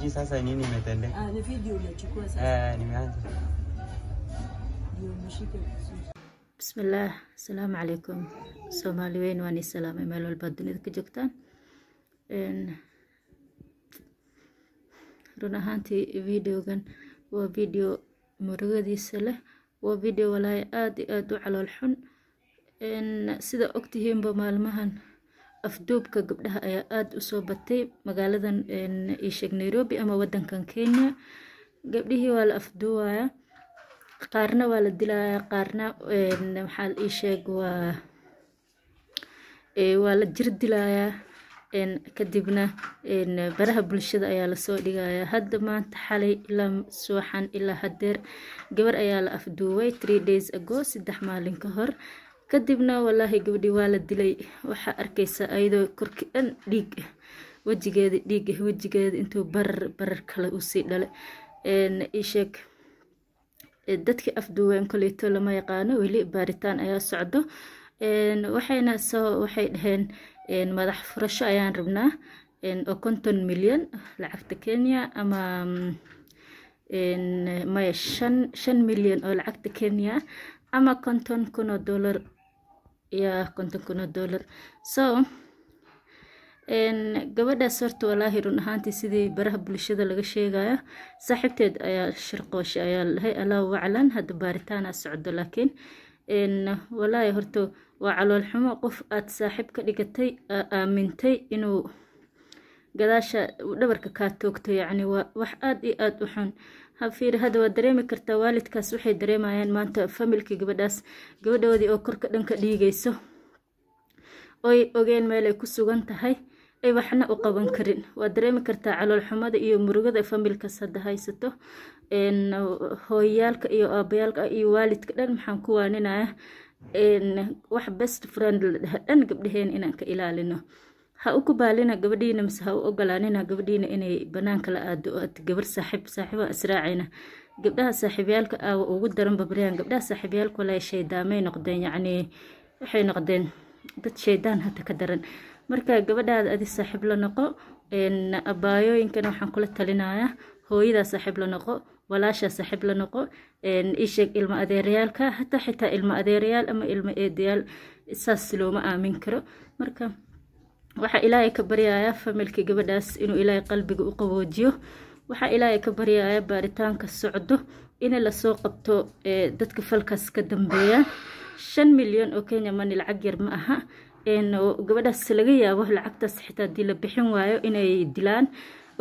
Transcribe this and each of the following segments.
Hii sasa nini imetendeka? Ah, ni video unachukua sasa. Eh, eh, nimeanza. Ndio mshike Bismillah, assalamu alaikum. Soomaali weyn waan isalaamay meel walba dunida ka joogtaan. Run ahaantii videogan waa video murugadiisa leh, waa video walaahi aad iyo aad u calool xun. Sida ogtihiinba maalmahan afduubka gabdhaha ayaa aada usoo batay magaaladan iosheeg nairobi ama wadankan kenya gabdhihii waa la afduubaya qaarna waa la dilaaya qaarna maxaa iisheeg waa waa la jir dilayaa kadibna baraha bulshada ayaa lasoo dhigayaa hadda maanta xalay ilaa suuxan ilaa hadeer gabar ayaa la afduubay three days ago saddex maalin ka hor kadibna walaahi gabadhii waa la dilay waxaa arkaysaa ayadoo korki dhan dhiig ah wejigeeda dhiig ah wejigeeda intuu barar barar kale usii dhale isheeg dadkii afduuween koleyto lama yaqaano weli baaritaan ayaa socdo waxayna soo waxay dhaheen madax furasho ayaan rabnaa oo konton milyan lacagta kenya ama maya shan milyan oo lacagta kenya ama konton kun oo dollar iyo konton kun kunoo dolar so gabadhaas horta walaahi run ahaantii sidii baraha bulshada laga sheegayo saaxiibteed ayaa shirqooshe ayaa lahay allahu aclan hadda baaritaana socdo laakiin walaahi horta waa calool xumo qof aad saaxiib ka dhigatay aamintay inuu gadaasha dhabarka kaa toogto yacni waa wax aada iyo aada u xun hafiiri hadda waa dareemi kartaa waalidkaas waxay dareemayaan maanta familkii gabadhaas gabadhoodii oo korka dhanka dhiigayso oy ogeen meelay ku sugan tahay ay waxna u qaban karin waa dareemi kartaa caloolxumada iyo murugada familkaas hadda haysato hooyayaalka iyo aabayaalka iyo waalidka dhan maxaan ku waaninaya wax best friend la dhaha dhan gabdhaheen inaan ka ilaalino ha u kubaalina gabadhiina mise ha u ogolaanina gabadhiina inay banaanka la aado oo ad gabar saaxiib saaxiiba israacayna gabdhaha saaxiibyaalka aawa ah ugu daranba baryahan gabdhaha saaxiibyaalka walaahi shaydaamay noqdeen yacnii waxay noqdeen dad shaydaan hata ka daran marka gabadhaada adi saaxiib la noqo abaayooyinkana waxaan kula talinayaa hooyadaa saaxiib la noqo walaashaa saaxiib la noqo isheeg ilma adeerayaalka hataa xitaa ilma adeerayaal ama ilma eedayaal saas looma aamin karo marka waxaa ilaahay ka baryayaa familka gabadhaas inuu ilaahay qalbiga u qaboojiyo waxaa ilaahay ka baryayaa baaritaanka socdo in lasoo qabto dadka falkaas ka dambeeya shan milyan oo kenya mani lacag yar ma aha gabadhaas laga yaabo lacagtaas xitaa adii la bixin waayo inay dilaan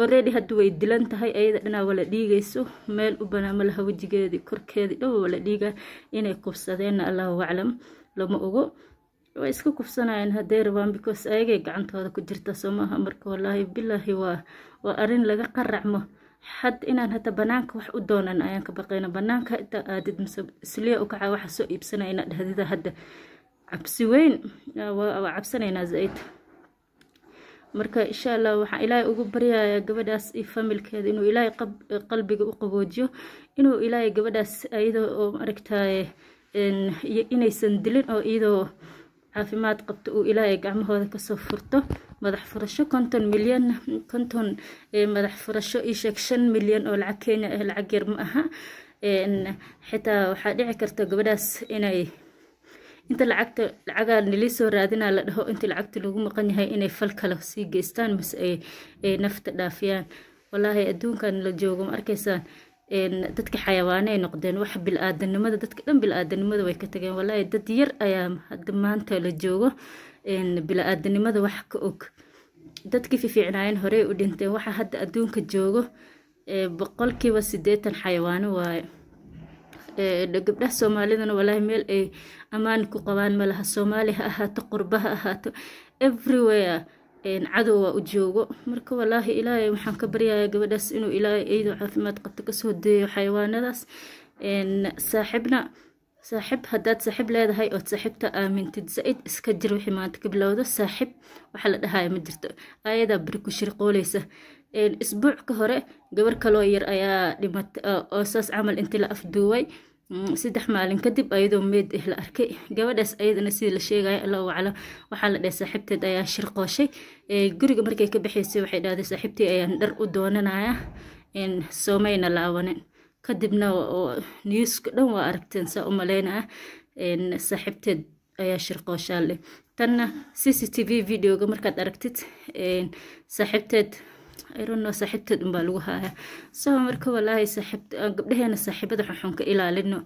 oredi hadda way dilan tahay ayada dhanaa wala dhiigayso meel u banaa malaha wejigeedii korkeedii dhow wala dhiiga inay kubsadeenna allahu aclam lama ogo way iska kufsanayaan hadday rabaan because ayagay gacantooda ku jirta soo maaha marka wallaahi bilaahi waa waa arrin laga qaracmo xad inaan hata banaanka wax u doonan ayaan ka baqayna banaanka inta aadid mase isliya u kacaa waxa soo iibsanaya dhahdida hadda cabsi weyn waa cabsanaynaa zaid marka insha allah waxaa ilaahay ugu baryayaa gabadhaas iyo familkeeda inuu ilaahay qalbiga u qaboojiyo inuu ilaahay gabadhaas iyadoo oo maaragtaaye inaysan dilin oo iyadoo caafimaad qabto uu ilaa ay gacmahooda kasoo furto madax furasho konton milyan konton madax furasho isheeg shan milyan oo lacag kenya ah lacag yar ma aha xitaa waxaa dhici karta gabadhaas inay inta lacagta lacagaa nili soo raadinaa la dhaho inta lacagta lagu maqan yahay inay fal kale sii geystaan mase ay nafta dhaafiyaan walaahi adduunkan la joogo ma arkaysaan dadka xayawaano ay noqdeen wax bil dadka dhan bil way ka tageen walaahi dad yar ayaa hadda maanta la joogo bil-aadanimada wax ka og dadkii fifiicnaayeen horey u dhinteen waxaa hadda adduunka joogo boqolkiiba siddeetan xayawaano waaye gabdhaha soomaalidana walaahi meel ay ammaan ku qabaan malaha soomaali ha ahaato qurba ha ahaato everywhere cadowga u joogo marka walaahi ilaahay waxaan ka baryayaa gabadhaas inuu ilaahay eydoo caafimaad qabto kasoo deeyo xayawaanadaas saaxibna saaxib haddaad saaxib leedahay ood saaxibta aamintid zaid iska jir wixii maanta ka bilowdo saaxib waxaa la dhahaya ma jirto ayadaa beri ku shirqooleysa isbuuc ka hore gabar kaloo yar ayaa dhimat oo saas camal intii la afduuway Mm, saddex maalin kadib ayadoo meyd ah eh la arkay gabadhaas ayadana sidii la sheegaya alla wacala waxaa la dhahay saaxiibteed ayaa shirqooshay eh, guriga markay ka baxaysay waxay dhahday saaxiibtii ayaan dhar u doonanaya soomayna laabanin kadibna niyuuska dhan waa aragteen saa u maleynaya saaxiibteed ayaa shirqooshaa leh tanna c c t v videoga markaad aragtid saaxiibteed irano saaxiibteed unbaa lagu haaya sao marka walaahi ah, gabdhaheena saaxiibada xunxun ka ilaalino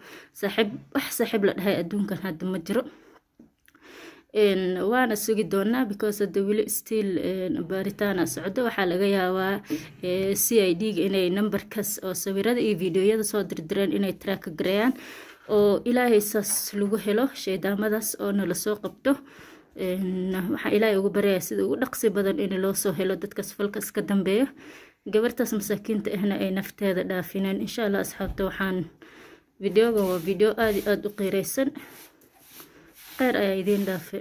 saaiib wax saaxiib la dhahay adduunkan hadda ma jiro waana sugi doonaa because hadda weli still baaritaana socdo waxaa laga yaabaa c i d ga inay numberkaas oo sawirada iyo videoyada soo dirdireen inay traaka gareeyaan oo ilaahay saas lagu helo shaydaamadaas oo nala soo qabto waxaa ilaahay ugu baryayaa sida ugu dhaqsi badan in loo soo helo dadka safalka iska dambeeya gabartaas masaakiinta ahna ay nafteeda dhaafineen insha allah asxaabta waxaan videogan waa video aad i aada u qiireysan kheyr ayaa idiin dhaafe